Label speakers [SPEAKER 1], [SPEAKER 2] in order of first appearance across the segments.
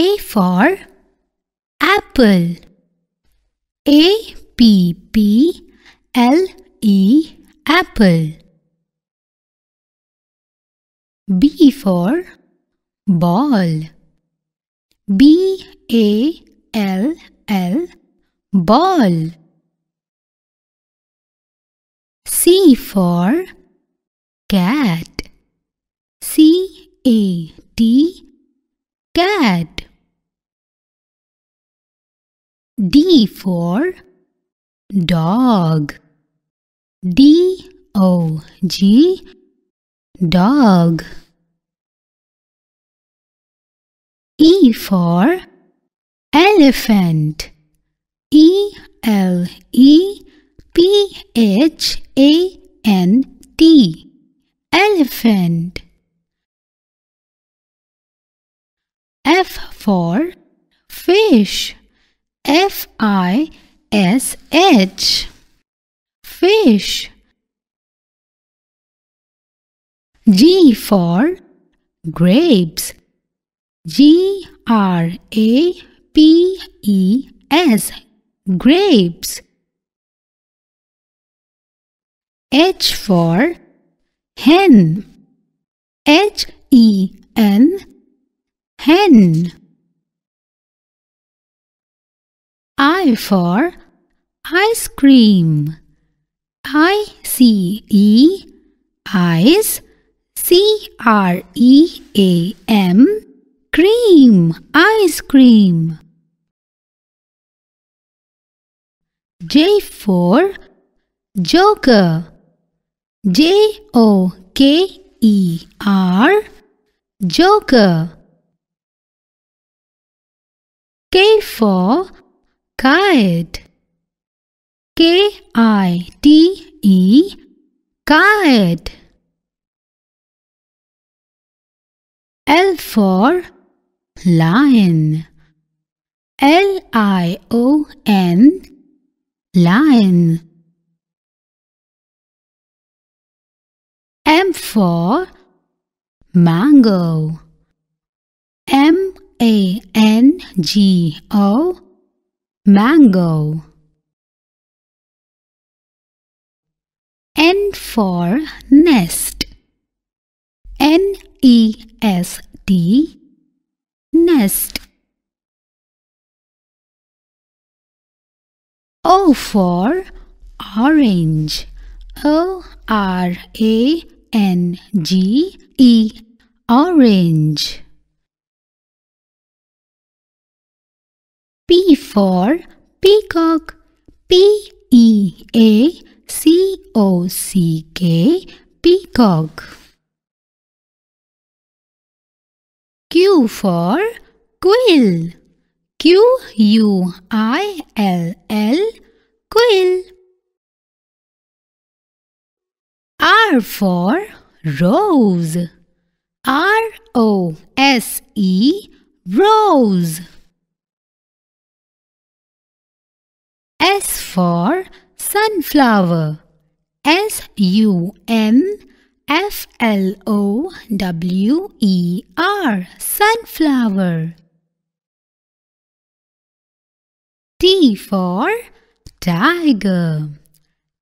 [SPEAKER 1] A for apple. A P P L E apple. B for ball. B A L L ball. C for cat. C A T cat. D for dog. D O G dog. E for elephant. E L E P H A N T elephant. F for fish. F I S H Fish G for grapes G R A P E S grapes H for hen H E N hen I for ice cream. I C E C R C R E A M cream ice cream. J for joker. J O K E R joker. K for Kite. K I T E. Kite. L for lion. L I O N. Lion. M for mango. M A N G O mango N for nest N E S T nest O for orange O R A N G E orange P for peacock. P E A C O C K peacock. Q for quill. Q U I L L quill. R for rose. R O S E rose. S for sunflower. S U N F L O W E R sunflower. T for tiger.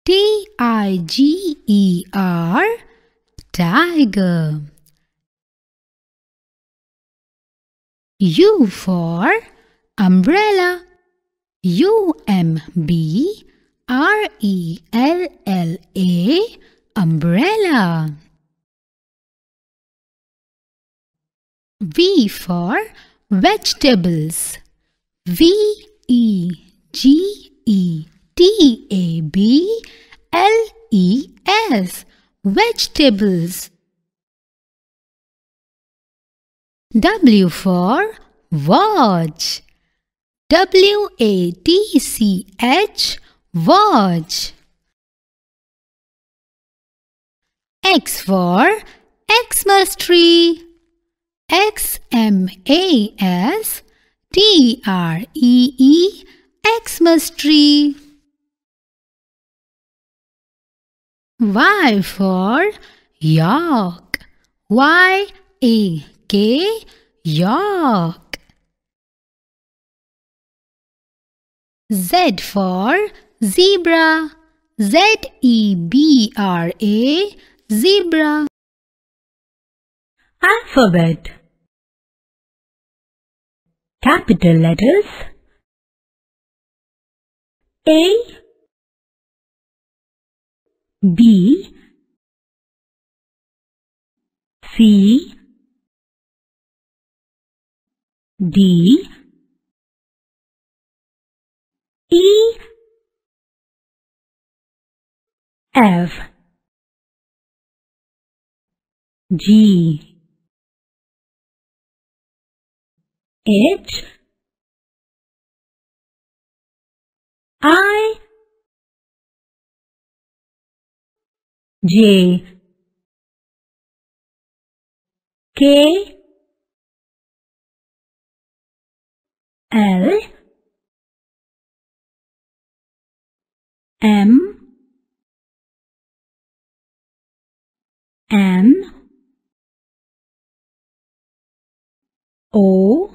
[SPEAKER 1] T I G E R tiger. U for umbrella. U M B R E L L A umbrella. V for vegetables. V E G E T A B L E S vegetables. W for watch. W A T C H watch X for Xmas tree X M A S T R E E Xmas tree Y for York Y A K York Z for zebra. Z E B R A zebra. Alphabet. Capital letters
[SPEAKER 2] A B C D E F G H I J K L M. M. O.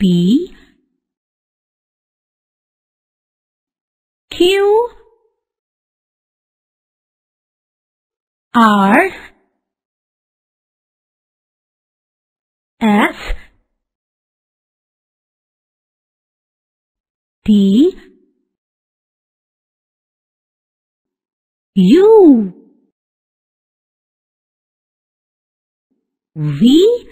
[SPEAKER 2] B. Q. R. S. T U V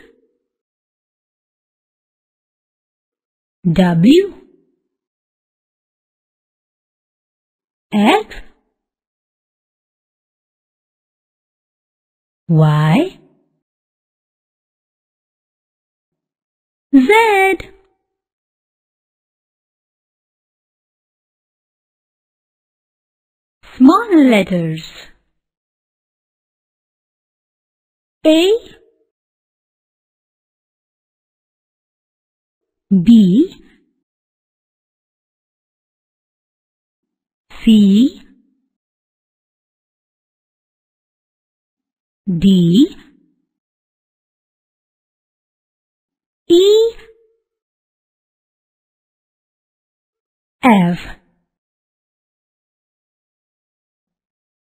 [SPEAKER 2] W X Y Z small letters A B C D E F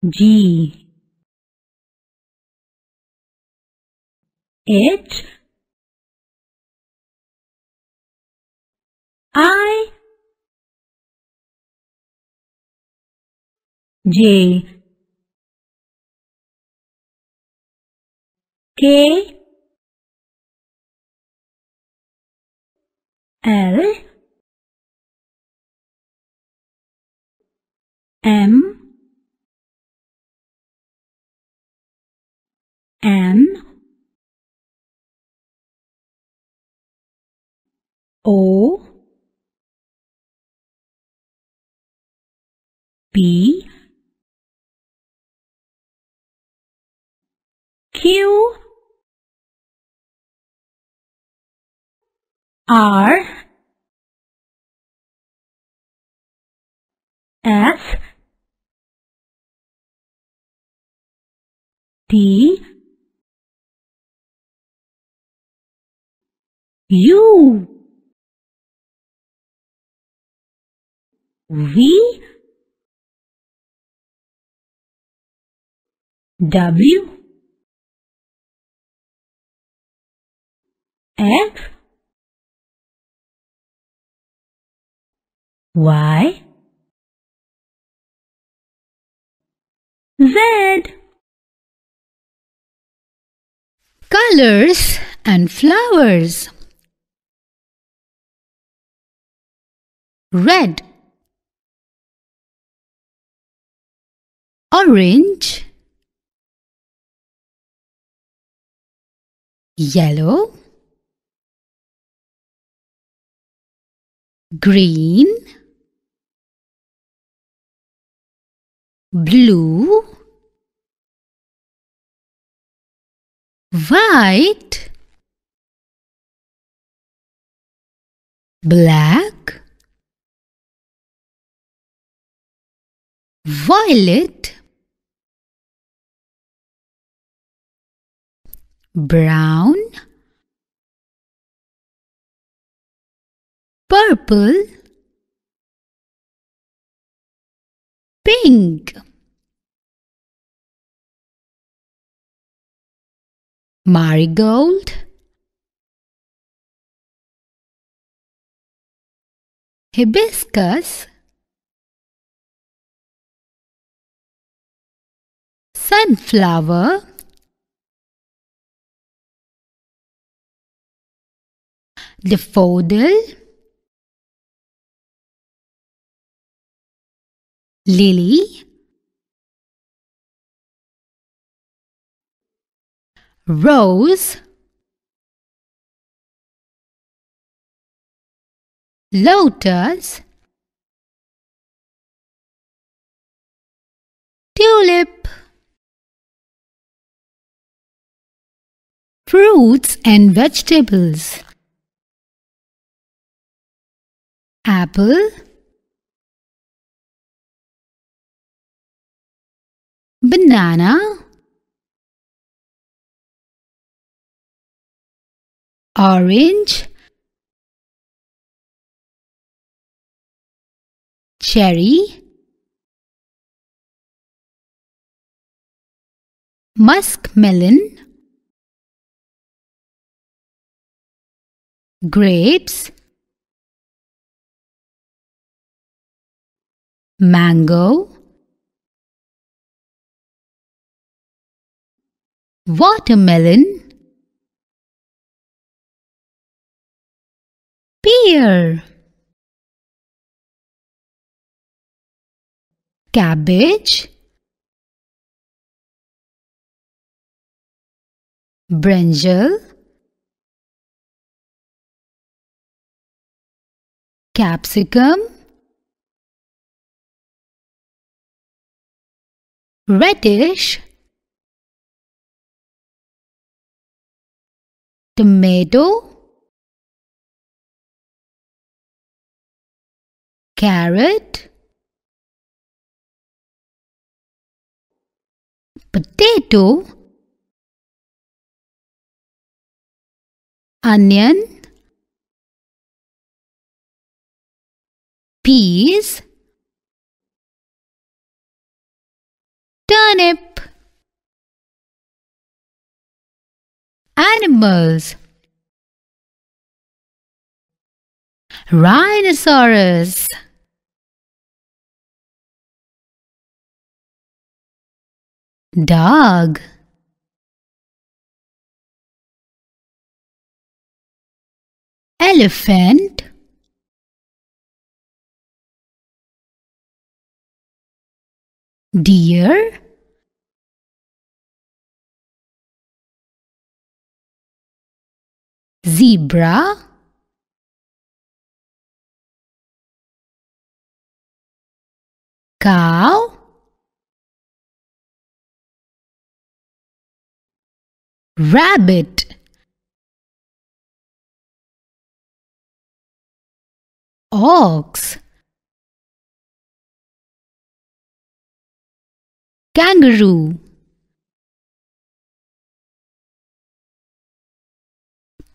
[SPEAKER 2] G H I J K L M M O B Q R S D U, V, W, X, Y, Z. colors and flowers red orange yellow green blue white black violet brown purple pink marigold hibiscus sunflower daffodil lily rose lotus tulip Fruits and vegetables Apple Banana Orange Cherry Muskmelon grapes, mango, watermelon, pear, cabbage, brinjal, capsicum, reddish, tomato, carrot, potato, onion, peas, turnip, animals, rhinoceros, dog, elephant, deer zebra cow rabbit ox kangaroo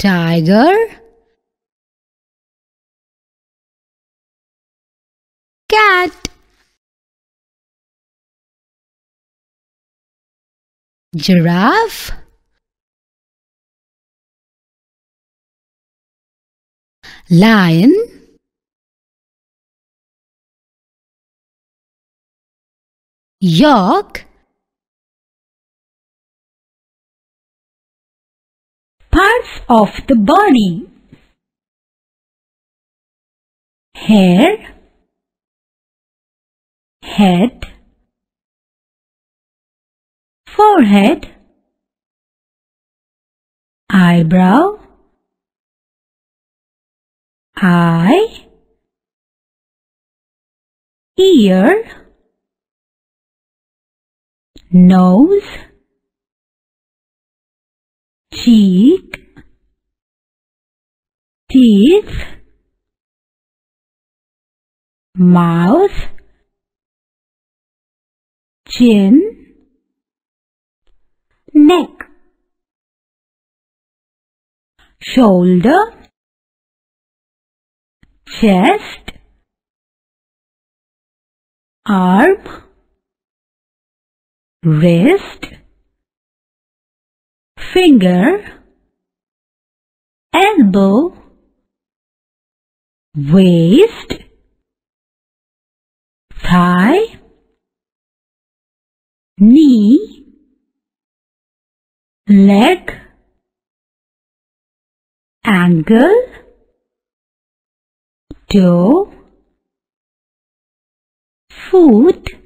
[SPEAKER 2] tiger cat giraffe lion York Parts of the body Hair Head Forehead Eyebrow Eye Ear nose, cheek, teeth, mouth, chin, neck, shoulder, chest, arm, wrist finger elbow waist thigh knee leg ankle toe foot